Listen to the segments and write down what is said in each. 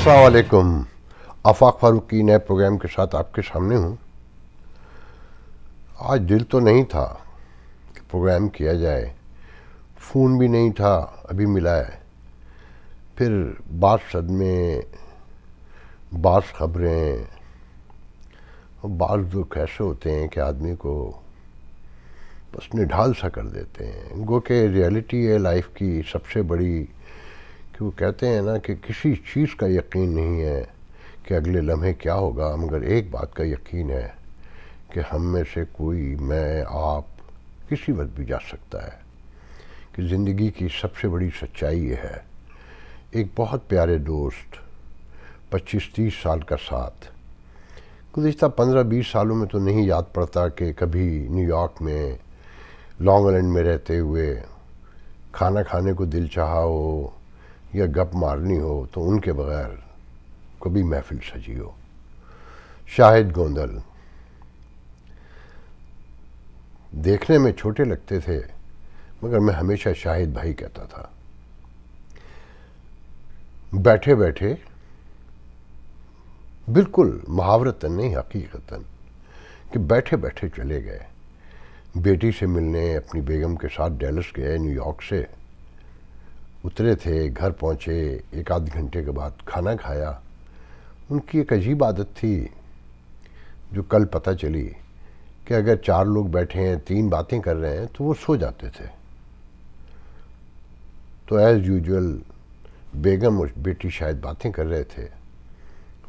असलकुम आफाक फारूकी नए प्रोग्राम के साथ आपके सामने हूँ आज दिल तो नहीं था कि प्रोग्राम किया जाए फ़ोन भी नहीं था अभी मिला है फिर बात सदमे बास खबरें और बास दुख ऐसे होते हैं कि आदमी को बस निढाल सा कर देते हैं गो के रियलिटी है लाइफ की सबसे बड़ी कि वो कहते हैं ना कि किसी चीज़ का यकीन नहीं है कि अगले लम्हे क्या होगा मगर एक बात का यकीन है कि हम में से कोई मैं आप किसी वक्त भी जा सकता है कि ज़िंदगी की सबसे बड़ी सच्चाई ये है एक बहुत प्यारे दोस्त पच्चीस तीस साल का साथ गुज्त पंद्रह बीस सालों में तो नहीं याद पड़ता कि कभी न्यूयॉर्क में लॉन्ग आइलैंड में रहते हुए खाना खाने को दिल चाहा हो या गप मारनी हो तो उनके बगैर कभी महफिल सजी हो शाहिद गोंदल देखने में छोटे लगते थे मगर मैं हमेशा शाहिद भाई कहता था बैठे बैठे बिल्कुल महावरतन नहीं हकीकतन कि बैठे बैठे चले गए बेटी से मिलने अपनी बेगम के साथ डेलस गए न्यूयॉर्क से उतरे थे घर पहुँचे एक आध घंटे के बाद खाना खाया उनकी एक अजीब आदत थी जो कल पता चली कि अगर चार लोग बैठे हैं तीन बातें कर रहे हैं तो वो सो जाते थे तो एज़ यूजल बेगम और बेटी शायद बातें कर रहे थे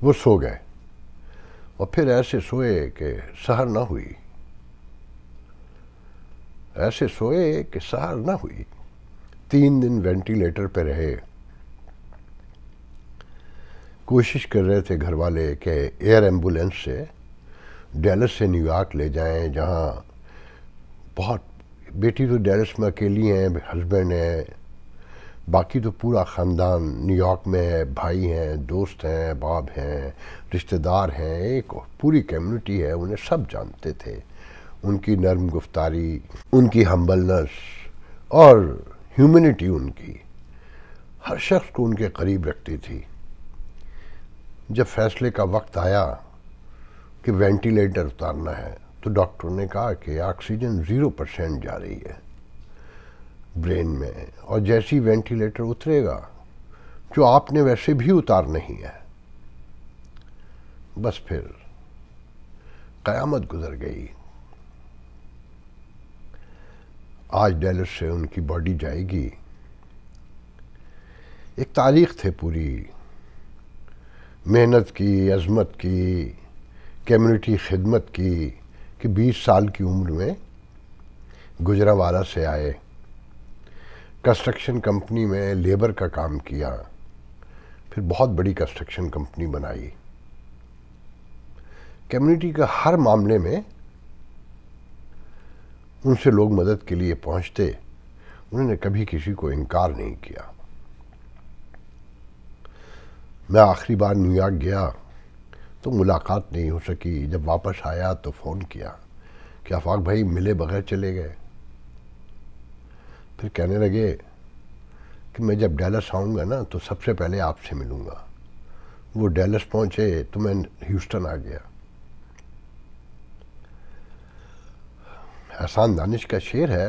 वो सो गए और फिर ऐसे सोए कि सहर ना हुई ऐसे सोए कि सहर ना हुई तीन दिन वेंटिलेटर पर रहे कोशिश कर रहे थे घर वाले के एयर एम्बुलेंस से डेलस से न्यूयॉर्क ले जाएं जहाँ बहुत बेटी तो डेलस में अकेली हैं हस्बैंड हैं बाकी तो पूरा ख़ानदान न्यूयॉर्क में है भाई हैं दोस्त हैं बाप हैं रिश्तेदार हैं एक पूरी कम्युनिटी है उन्हें सब जानते थे उनकी नर्म गुफ्तारी उनकी हम्बलनेस और ह्यूमनिटी उनकी हर शख्स को उनके करीब रखती थी जब फैसले का वक्त आया कि वेंटिलेटर उतारना है तो डॉक्टर ने कहा कि ऑक्सीजन ज़ीरो परसेंट जा रही है ब्रेन में और जैसी वेंटिलेटर उतरेगा जो आपने वैसे भी उतार नहीं है बस फिर क़यामत गुजर गई आज डेलस से उनकी बॉडी जाएगी एक तारीख थे पूरी मेहनत की अजमत की कम्युनिटी खिदमत की कि 20 साल की उम्र में गुजरावाला से आए कंस्ट्रक्शन कंपनी में लेबर का काम किया फिर बहुत बड़ी कंस्ट्रक्शन कंपनी बनाई कम्युनिटी का हर मामले में उनसे लोग मदद के लिए पहुंचते उन्होंने कभी किसी को इनकार नहीं किया मैं आखिरी बार न्यूयॉर्क गया तो मुलाकात नहीं हो सकी जब वापस आया तो फ़ोन किया कि आफाक भाई मिले बगैर चले गए फिर कहने लगे कि मैं जब डैलस आऊँगा ना तो सबसे पहले आपसे मिलूँगा वो डैलस पहुँचे तो मैं ह्यूस्टन आ गया हसान दानिश का शेर है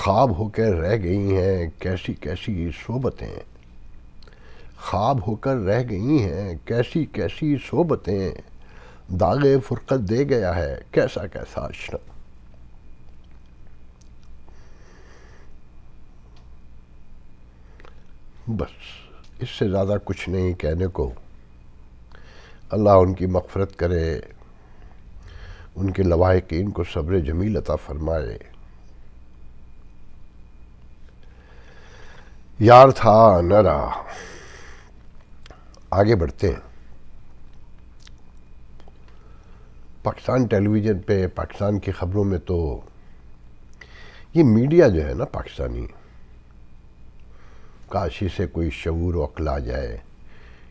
ख्वाब होकर रह गई हैं कैसी कैसी सोबतें ख्वाब होकर रह गई हैं कैसी कैसी सोबतें दागे फुरकत दे गया है कैसा कैसा आशना बस इससे ज़्यादा कुछ नहीं कहने को अल्लाह उनकी मफ़रत करे उनके लवाकिन को सब्र जमील अता फरमाए यार था न आगे बढ़ते हैं पाकिस्तान टेलीविज़न पे पाकिस्तान की ख़बरों में तो ये मीडिया जो है ना पाकिस्तानी काशी से कोई शूर वकल आ जाए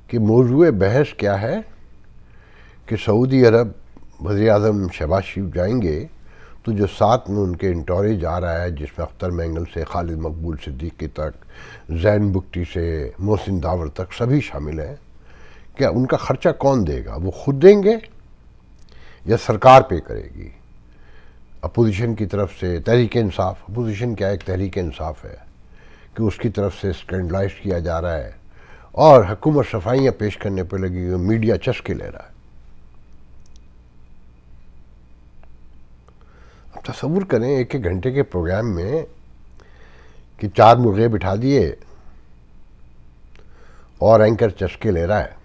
कि मौजू बहस क्या है कि सऊदी अरब वजी अजम शहबाज शरीफ जाएंगे तो जो साथ में उनके इंटॉरेज आ रहा है जिसमें अख्तर मैंगल से खालिद मकबूल सिद्दीकी तक जैन बुकटी से मोहसिन दावर तक सभी शामिल हैं क्या उनका ख़र्चा कौन देगा वो खुद देंगे या सरकार पे करेगी अपोजिशन की तरफ से तहरीक इंसाफ अपोजिशन क्या एक तहरीक इंसाफ है कि उसकी तरफ से स्कैंडलाइज किया जा रहा है और हकूमत सफाइयाँ पेश करने पर लगी हुई मीडिया चस्के ले रहा है तस्वुर करें एक एक घंटे के प्रोग्राम में कि चार मुर्गे बिठा दिए और एंकर चस्के ले रहा है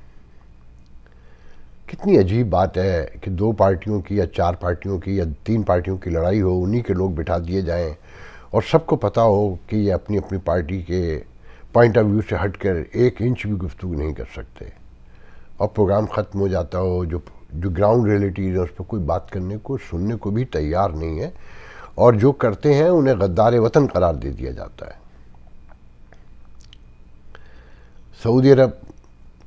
कितनी अजीब बात है कि दो पार्टियों की या चार पार्टियों की या तीन पार्टियों की लड़ाई हो उन्हीं के लोग बिठा दिए जाएं और सबको पता हो कि ये अपनी अपनी पार्टी के पॉइंट ऑफ व्यू से हटकर एक इंच भी गुफ्तु नहीं कर सकते और प्रोग्राम ख़त्म हो जाता हो जो जो ग्राउंड रियलिटीज़ है उस पर कोई बात करने को सुनने को भी तैयार नहीं है और जो करते हैं उन्हें गद्दार वतन करार दे दिया जाता है सऊदी अरब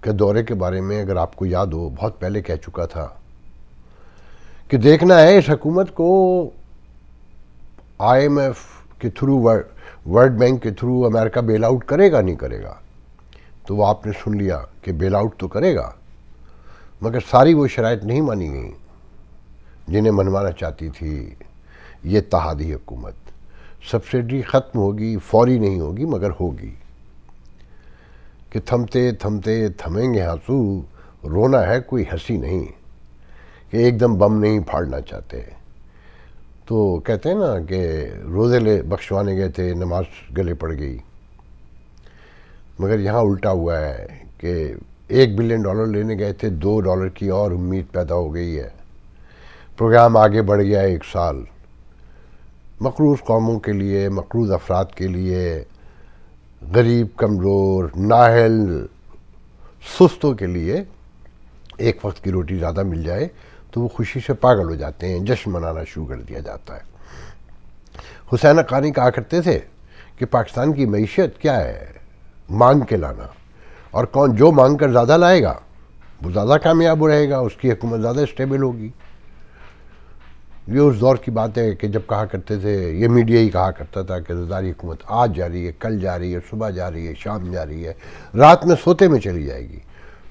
के दौरे के बारे में अगर आपको याद हो बहुत पहले कह चुका था कि देखना है इस हकूमत को आईएमएफ के थ्रू वर्ल्ड बैंक के थ्रू अमेरिका बेल आउट करेगा नहीं करेगा तो वो आपने सुन लिया कि बेल आउट तो करेगा मगर सारी वो शराइ नहीं मानी गई जिन्हें मनवाना चाहती थी ये तहादी हुकूमत सब्सिडी ख़त्म होगी फौरी नहीं होगी मगर होगी कि थमते थमते थमेंगे आंसू रोना है कोई हंसी नहीं कि एकदम बम नहीं फाड़ना चाहते तो कहते हैं ना कि रोज़े ले बख्शवाने गए थे नमाज गले पड़ गई मगर यहाँ उल्टा हुआ है कि एक बिलियन डॉलर लेने गए थे दो डॉलर की और उम्मीद पैदा हो गई है प्रोग्राम आगे बढ़ गया एक साल मकरूज कौमों के लिए मकरूज अफराद के लिए गरीब कमज़ोर नाहल सुस्तों के लिए एक वक्त की रोटी ज़्यादा मिल जाए तो वो खुशी से पागल हो जाते हैं जश्न मनाना शुरू कर दिया जाता है हुसैन अकानी कहा करते थे कि पाकिस्तान की मीशत क्या है मांग के लाना और कौन जो मांग कर ज़्यादा लाएगा वो ज़्यादा कामयाब रहेगा उसकी हुकूमत ज़्यादा स्टेबल होगी ये उस दौर की बात है कि जब कहा करते थे ये मीडिया ही कहा करता था कि जदारी हुकूमत आज जा रही है कल जा रही है सुबह जा रही है शाम जा रही है रात में सोते में चली जाएगी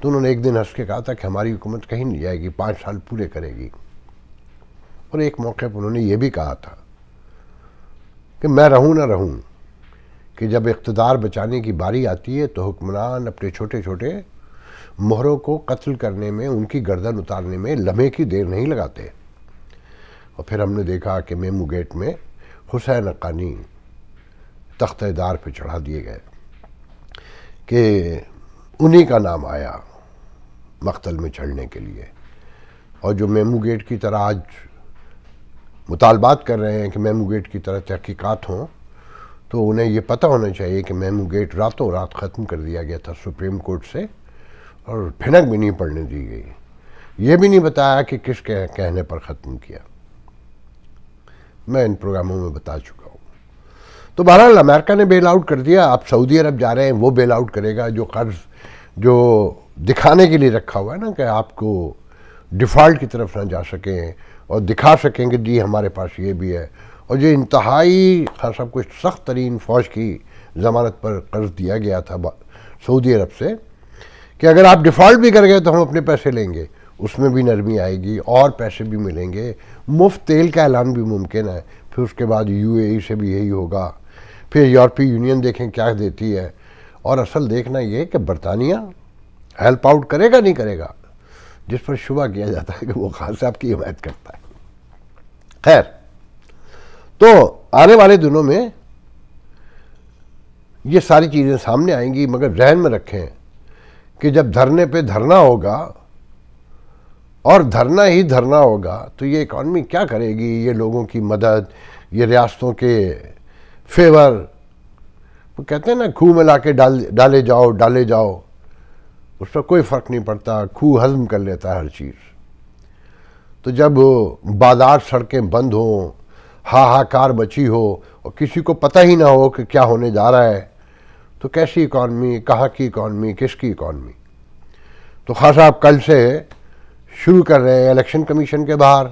तो उन्होंने एक दिन हंस के कहा था कि हमारी हुकूमत कहीं नहीं जाएगी पाँच साल पूरे करेगी और एक मौके पर उन्होंने ये भी कहा था कि मैं रहूँ ना रहूँ कि जब इकतदार बचाने की बारी आती है तो हुक्मरान अपने छोटे छोटे मोहरों को कत्ल करने में उनकी गर्दन उतारने में लम्हे की देर नहीं लगाते और फिर हमने देखा कि मेमू गेट में हुसैन अकानी तख्तेदार पर चढ़ा दिए गए कि उन्हीं का नाम आया मख्तल में चढ़ने के लिए और जो मेमू गेट की तरह आज मुतालबात कर रहे हैं कि मेमू गेट की तरह तहकीक़ात हों तो उन्हें ये पता होना चाहिए कि मेमू गेट रातों रात ख़त्म कर दिया गया था सुप्रीम कोर्ट से और फिनक भी नहीं पड़ने दी गई ये भी नहीं बताया कि किस कह, कहने पर ख़त्म किया मैं इन प्रोग्रामों में बता चुका हूँ तो बहरहाल अमेरिका ने बेल आउट कर दिया आप सऊदी अरब जा रहे हैं वो बेल आउट करेगा जो कर्ज जो दिखाने के लिए रखा हुआ है ना कि आपको डिफ़ॉल्ट की तरफ ना जा सकें और दिखा सकें कि जी हमारे पास ये भी है और जो इंतहाई सब कुछ सख्त तरीन फ़ौज की ज़मानत पर कर्ज़ दिया गया था सऊदी अरब से कि अगर आप डिफ़ॉल्ट भी कर गए तो हम अपने पैसे लेंगे उसमें भी नरमी आएगी और पैसे भी मिलेंगे मुफ्त तेल का ऐलान भी मुमकिन है फिर उसके बाद यूएई से भी यही होगा फिर यूरोपीय यूनियन देखें क्या देती है और असल देखना ये कि बरतानिया हेल्प आउट करेगा नहीं करेगा जिस पर शुभ किया जाता है कि वो खास की हिमायत करता है खैर तो आने वाले दिनों में ये सारी चीज़ें सामने आएंगी मगर जहन में रखें कि जब धरने पे धरना होगा और धरना ही धरना होगा तो ये इकॉनमी क्या करेगी ये लोगों की मदद ये रियासतों के फेवर वो कहते हैं ना खूह में ला के डाल डाले जाओ डाले जाओ उस पर कोई फ़र्क नहीं पड़ता खूह हजम कर लेता है हर चीज़ तो जब बाजार सड़कें बंद हों हाहाकार बची हो और किसी को पता ही ना हो कि क्या होने जा रहा है तो कैसी इकॉनमी कहाँ की इकॉनमी किसकी इकॉनमी तो खास साहब कल से शुरू कर रहे हैं इलेक्शन कमीशन के बाहर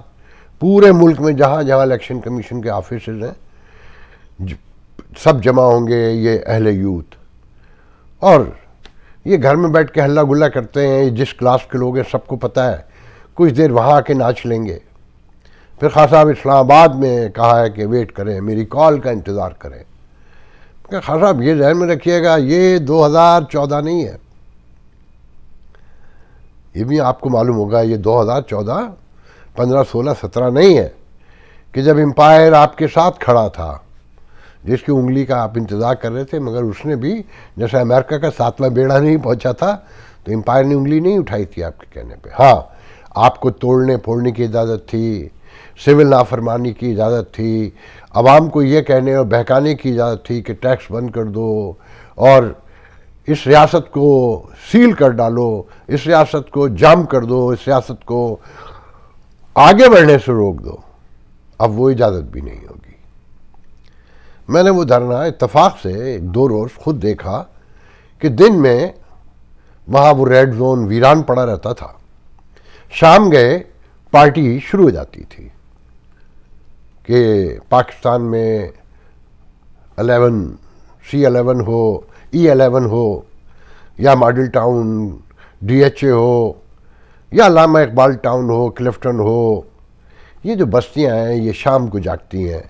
पूरे मुल्क में जहाँ जहाँ इलेक्शन कमीशन के ऑफिस हैं सब जमा होंगे ये अहले यूथ और ये घर में बैठ के हल्ला गुल्ला करते हैं जिस क्लास के लोग हैं सबको पता है कुछ देर वहाँ आके नाच लेंगे फिर खास साहब इस्लामाबाद में कहा है कि वेट करें मेरी कॉल का इंतज़ार करें खास साहब ये जहन में रखिएगा ये 2014 नहीं है ये भी आपको मालूम होगा ये 2014 15 16 17 नहीं है कि जब एम्पायर आपके साथ खड़ा था जिसकी उंगली का आप इंतज़ार कर रहे थे मगर उसने भी जैसे अमेरिका का सातवां बेड़ा नहीं पहुंचा था तो एम्पायर ने उंगली नहीं उठाई थी आपके कहने पे हाँ आपको तोड़ने फोड़ने की इजाज़त थी सिविल नाफरमानी की इजाज़त थी आवाम को ये कहने और बहकाने की इजाज़त थी कि टैक्स बंद कर दो और इस रियासत को सील कर डालो इस रियासत को जाम कर दो इस रियासत को आगे बढ़ने से रोक दो अब वो इजाज़त भी नहीं होगी मैंने वो धरना इतफाक़ से एक दो रोज़ खुद देखा कि दिन में वहाँ वो रेड जोन वीरान पड़ा रहता था शाम गए पार्टी शुरू हो जाती थी कि पाकिस्तान में अलेवन सी अलेवन हो ई e अलेवन हो या मॉडल टाउन डीएचए हो या लामा इकबाल टाउन हो क्लिफ्टन हो ये जो बस्तियां हैं ये शाम को जागती हैं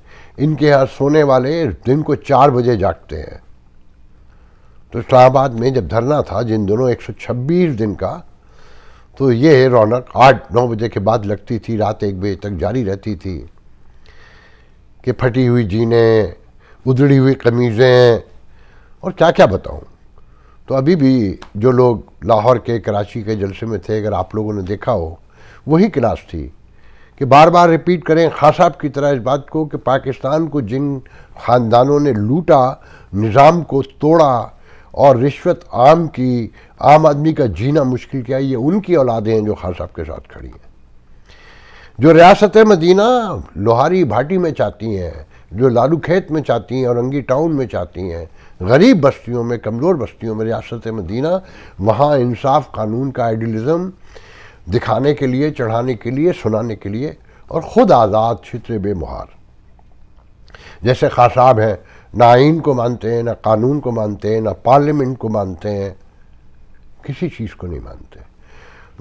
इनके यहाँ सोने वाले दिन को चार बजे जागते हैं तो इस्लामाबाद में जब धरना था जिन दोनों 126 दिन का तो ये रौनक आठ नौ बजे के बाद लगती थी रात एक बजे तक जारी रहती थी कि फटी हुई जीने उधड़ी हुई कमीज़ें और क्या क्या बताऊँ तो अभी भी जो लोग लाहौर के कराची के जलसे में थे अगर आप लोगों ने देखा हो वही क्लास थी कि बार बार रिपीट करें खास साहब की तरह इस बात को कि पाकिस्तान को जिन ख़ानदानों ने लूटा निज़ाम को तोड़ा और रिश्वत आम की आम आदमी का जीना मुश्किल किया ये उनकी औलादें हैं जो खास साहब के साथ खड़ी हैं जो रियासत मदीना लोहारी भाटी में चाहती हैं जो लालू खेत में चाहती हैं औरंगी टाउन में चाहती हैं गरीब बस्तियों में कमज़ोर बस्तियों में रियासत मदीना वहाँ इंसाफ कानून का आइडियलिज़म दिखाने के लिए चढ़ाने के लिए सुनाने के लिए और ख़ुद आज़ाद छित्रे बेमुहार जैसे खास साहब हैं ना आइन को मानते हैं ना कानून को मानते हैं ना पार्लियामेंट को मानते हैं किसी चीज़ को नहीं मानते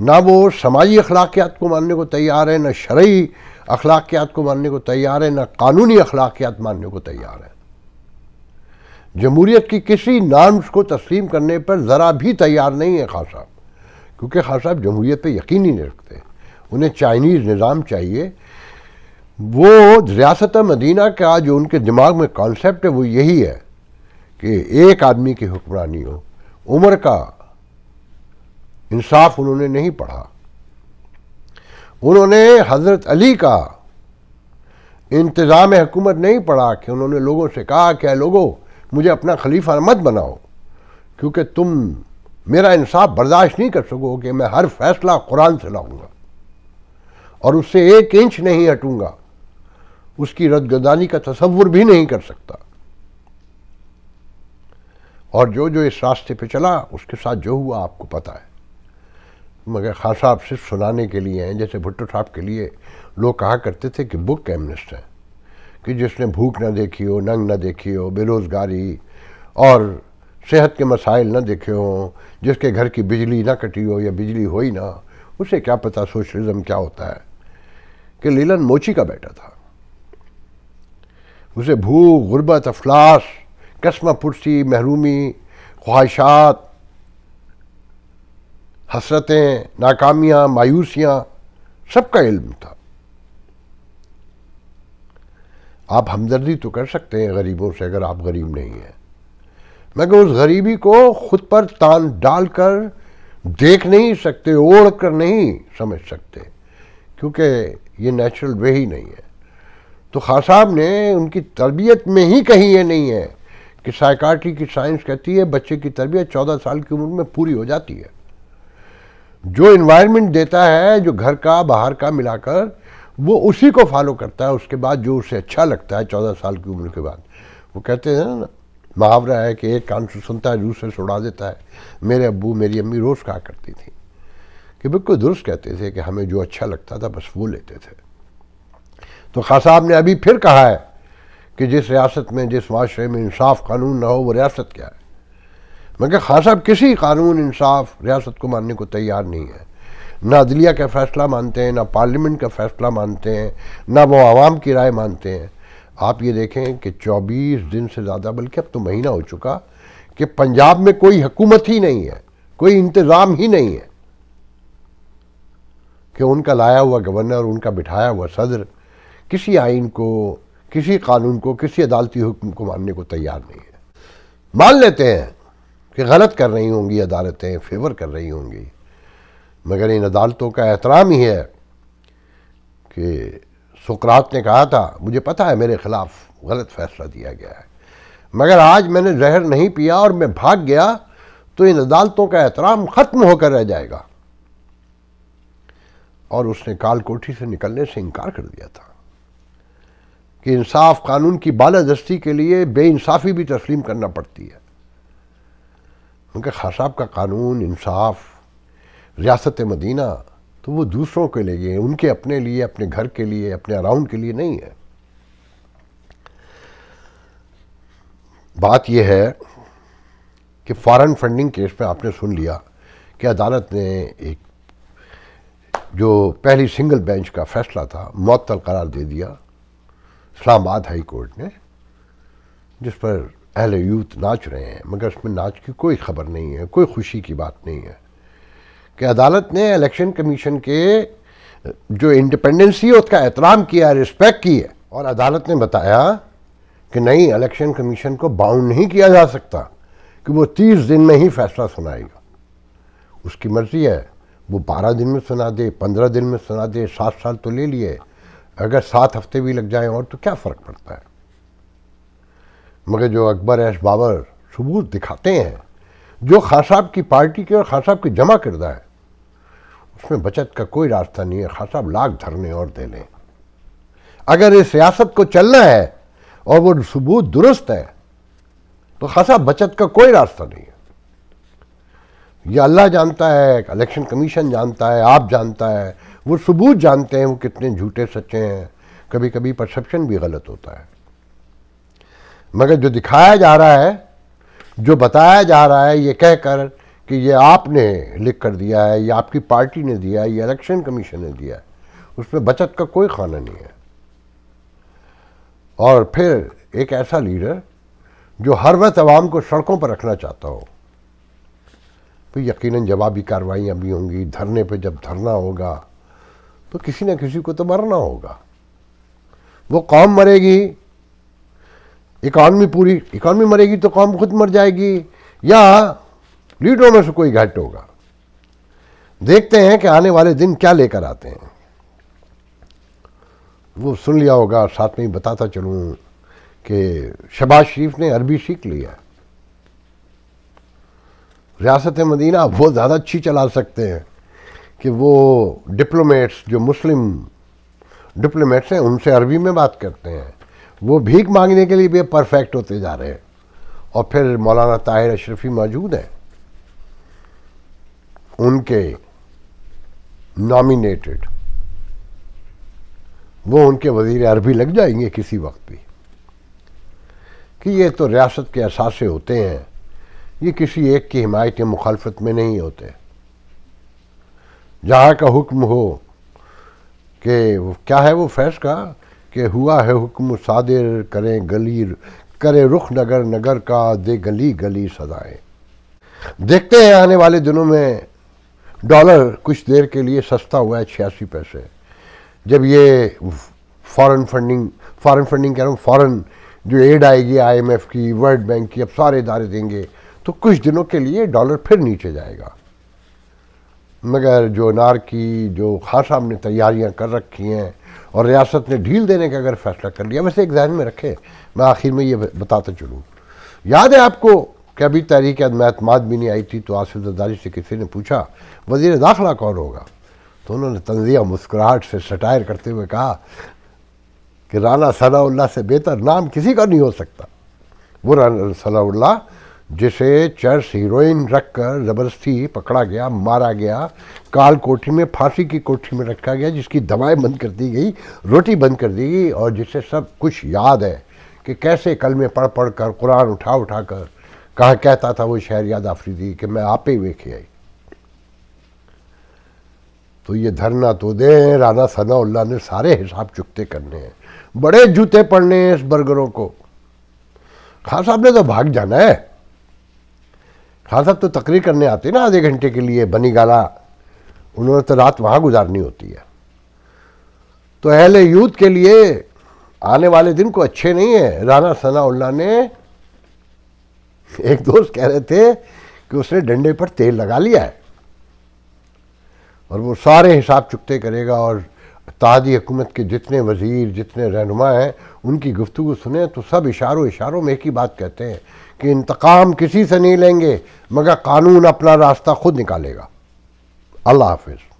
ना वो समाजी अखलाकियात को मानने को तैयार है ना शर्य अखलाकियात को मानने को तैयार है ना कानूनी अखलाकियात मानने को तैयार है जमहूरीत की किसी नाम्स को तस्लीम करने पर ज़रा भी तैयार नहीं है खास साहब क्योंकि खास साहब जमहूरीत पर यकीन ही नहीं रखते उन्हें चाइनीज़ निज़ाम चाहिए वो रियासत मदीना का जो उनके दिमाग में कॉन्सेप्ट है वो यही है कि एक आदमी की हुक्मरानी हो उम्र का इंसाफ उन्होंने नहीं पढ़ा उन्होंने हज़रत अली का इंतज़ाम हुकूमत नहीं पढ़ा कि उन्होंने लोगों से कहा क्या लोगों मुझे अपना खलीफा मत बनाओ क्योंकि तुम मेरा इंसाफ बर्दाश्त नहीं कर सकोगे मैं हर फैसला कुरान से लाऊंगा और उससे एक इंच नहीं हटूंगा उसकी रदगदानी का तस्वुर भी नहीं कर सकता और जो जो इस रास्ते पे चला उसके साथ जो हुआ आपको पता है मगर खास साहब सिर्फ सुनाने के लिए हैं जैसे भुट्टो साहब के लिए लोग कहा करते थे कि बुक कैमनिस्ट हैं कि जिसने भूख ना देखी हो नंग ना देखी हो बेरोज़गारी और सेहत के मसाइल ना देखे हों जिसके घर की बिजली ना कटी हो या बिजली हो ही ना उसे क्या पता सोशलिज़म क्या होता है कि लीलन मोची का बेटा था उसे भूख गुर्बत अफलास कसमा पुरसी महरूमी ख्वाहिशात हसरतें नाकामियां मायूसियां सबका इल्म था आप हमदर्दी तो कर सकते हैं गरीबों से अगर आप गरीब नहीं हैं मगर उस गरीबी को खुद पर तान डालकर देख नहीं सकते ओढ़ कर नहीं समझ सकते क्योंकि ये नेचुरल वे ही नहीं है तो खास साहब ने उनकी तरबियत में ही कहीं ये नहीं है कि साइकाट्री की साइंस कहती है बच्चे की तरबियत चौदह साल की उम्र में पूरी हो जाती है जो इन्वायरमेंट देता है जो घर का बाहर का मिलाकर वो उसी को फॉलो करता है उसके बाद जो उसे अच्छा लगता है चौदह साल की उम्र के बाद वो कहते हैं ना मुहावरा है कि एक कान सुनता है दूसरे सुना देता है मेरे अबू मेरी अम्मी रोज़ कहा करती थी कि बिल्कुल दुरुस्त कहते थे कि हमें जो अच्छा लगता था बस वो लेते थे तो खास साहब ने अभी फिर कहा है कि जिस रियासत में जिस माशरे में इंसाफ कानून ना हो वो रियासत क्या है मगर खान साहब किसी कानून इंसाफ रियासत को मानने को तैयार नहीं है ना अदलिया का फैसला मानते हैं ना पार्लियामेंट का फैसला मानते हैं ना वो आवाम की राय मानते हैं आप ये देखें कि 24 दिन से ज़्यादा बल्कि अब तो महीना हो चुका कि पंजाब में कोई हुकूमत ही नहीं है कोई इंतज़ाम ही नहीं है कि उनका लाया हुआ गवर्नर उनका बिठाया हुआ सदर किसी आइन को किसी कानून को किसी अदालती हुक्म को मानने को तैयार नहीं है मान लेते हैं कि गलत कर रही होंगी अदालतें फेवर कर रही होंगी मगर इन अदालतों का एहतराम ही है कि सुकरात ने कहा था मुझे पता है मेरे ख़िलाफ़ गलत फैसला दिया गया है मगर आज मैंने जहर नहीं पिया और मैं भाग गया तो इन अदालतों का एहतराम ख़त्म होकर रह जाएगा और उसने काल कोठी से निकलने से इनकार कर दिया था कि इंसाफ कानून की बालादस्ती के लिए बेइंसाफ़ी भी तस्लीम करना पड़ती है उनके खास साहब का कानून इंसाफ रियासत मदीना तो वो दूसरों के लिए उनके अपने लिए अपने घर के लिए अपने अराउंड के लिए नहीं है बात यह है कि फॉरेन फंडिंग केस में आपने सुन लिया कि अदालत ने एक जो पहली सिंगल बेंच का फैसला था मअतल करार दे दिया इस्लामाबाद हाई कोर्ट ने जिस पर अहल यूथ नाच रहे हैं मगर उसमें नाच की कोई खबर नहीं है कोई खुशी की बात नहीं है कि अदालत ने इलेक्शन कमीशन के जो इंडिपेंडेंसी है उसका एहतराम किया है रिस्पेक्ट की है और अदालत ने बताया कि नहीं इलेक्शन कमीशन को बाउंड नहीं किया जा सकता कि वो तीस दिन में ही फैसला सुनाएगा उसकी मर्ज़ी है वो बारह दिन में सुना दे पंद्रह दिन में सुना दे सात साल तो ले लिए अगर सात हफ्ते भी लग जाए और तो क्या फ़र्क पड़ता है मगर जो अकबर एस बाबर सबूत दिखाते हैं जो खास साहब की पार्टी के और खास साहब की जमा करदा है उसमें बचत का कोई रास्ता नहीं है खास साहब लाख धरने और दे लें अगर इस सियासत को चलना है और वो सबूत दुरुस्त है तो खासा बचत का कोई रास्ता नहीं है ये अल्लाह जानता है इलेक्शन कमीशन जानता है आप जानता है वो सबूत जानते हैं वो कितने झूठे सच्चे हैं कभी कभी परसेप्शन भी गलत होता है मगर जो दिखाया जा रहा है जो बताया जा रहा है ये कहकर कि ये आपने लिख कर दिया है या आपकी पार्टी ने दिया है ये इलेक्शन कमीशन ने दिया है उसमें बचत का कोई खाना नहीं है और फिर एक ऐसा लीडर जो हर वक्त आवाम को सड़कों पर रखना चाहता हो तो यकीनन जवाबी कार्रवाइयाँ भी होंगी धरने पे जब धरना होगा तो किसी न किसी को तो मरना होगा वो कौम मरेगी इकॉनमी पूरी इकॉनमी मरेगी तो कौम खुद मर जाएगी या लीडरों में से कोई घट होगा देखते हैं कि आने वाले दिन क्या लेकर आते हैं वो सुन लिया होगा साथ में ही बताता चलूँ कि शबाज शरीफ ने अरबी सीख लिया रियासत मदीना वो ज़्यादा अच्छी चला सकते हैं कि वो डिप्लोमेट्स जो मुस्लिम डिप्लोमेट्स हैं उनसे अरबी में बात करते हैं वो भीख मांगने के लिए भी परफेक्ट होते जा रहे हैं और फिर मौलाना ताहिर अशरफी मौजूद हैं उनके नॉमिनेटेड वो उनके वजीर अरबी लग जाएंगे किसी वक्त भी कि ये तो रियासत के असासे होते हैं ये किसी एक की हिमायत या मुखालफत में नहीं होते जहाँ का हुक्म हो कि क्या है वो फैस का कि हुआ है हुक्म सादिर करें गली करे रुख नगर नगर का दे गली गली सदाएं देखते हैं आने वाले दिनों में डॉलर कुछ देर के लिए सस्ता हुआ है छियासी पैसे जब ये फॉरेन फंडिंग फॉरेन फंडिंग कह रहा हूँ फॉरेन जो एड आएगी आईएमएफ की वर्ल्ड बैंक की अब सारे इदारे देंगे तो कुछ दिनों के लिए डॉलर फिर नीचे जाएगा मगर जो नार की जो खासा साहब ने कर रखी हैं और रियासत ने ढील देने का अगर फैसला कर लिया वैसे एक जहन में रखें मैं आखिर में ये बताता चलूँ याद है आपको कि अभी तहरीक अदमाद भी नहीं आई थी तो आसिफ जदारी से किसी ने पूछा वजीर दाखिला कौन होगा तो उन्होंने तंजिया मुस्कुराहट से सटायर करते हुए कहा कि राना सलाउल्ला से बेहतर नाम किसी का नहीं हो सकता वो राना सलाउल्ला जिसे चर्च हीरोइन रखकर ज़बरदस्ती पकड़ा गया मारा गया काल कोठी में फांसी की कोठी में रखा गया जिसकी दवाएं बंद कर दी गई रोटी बंद कर दी गई और जिसे सब कुछ याद है कि कैसे कल में पढ़ पढ़ कर कुरान उठा उठा कर कहा कहता था वो शहर याद आफरीदी कि मैं आप ही वेखे आई तो ये धरना तो दे राना सनाउल्ला ने सारे हिसाब चुकते करने हैं बड़े जूते पड़ने हैं इस बर्गरों को खान साहब ने तो भाग जाना है खान साहब तो तकरीर करने आते ना आधे घंटे के लिए बनी गाला उन्होंने तो रात वहाँ गुजारनी होती है तो अहल यूथ के लिए आने वाले दिन को अच्छे नहीं है राना सनाउल्ला ने एक दोस्त कह रहे थे कि उसने डंडे पर तेल लगा लिया है और वो सारे हिसाब चुकते करेगा और तादी हुकूमत के जितने वज़ीर जितने रहनुमा हैं उनकी गुफ्तु सुने तो सब इशारों इशारों में एक ही बात कहते हैं कि इंतकाम किसी से नहीं लेंगे मगर कानून अपना रास्ता खुद निकालेगा अल्लाह हाफिज़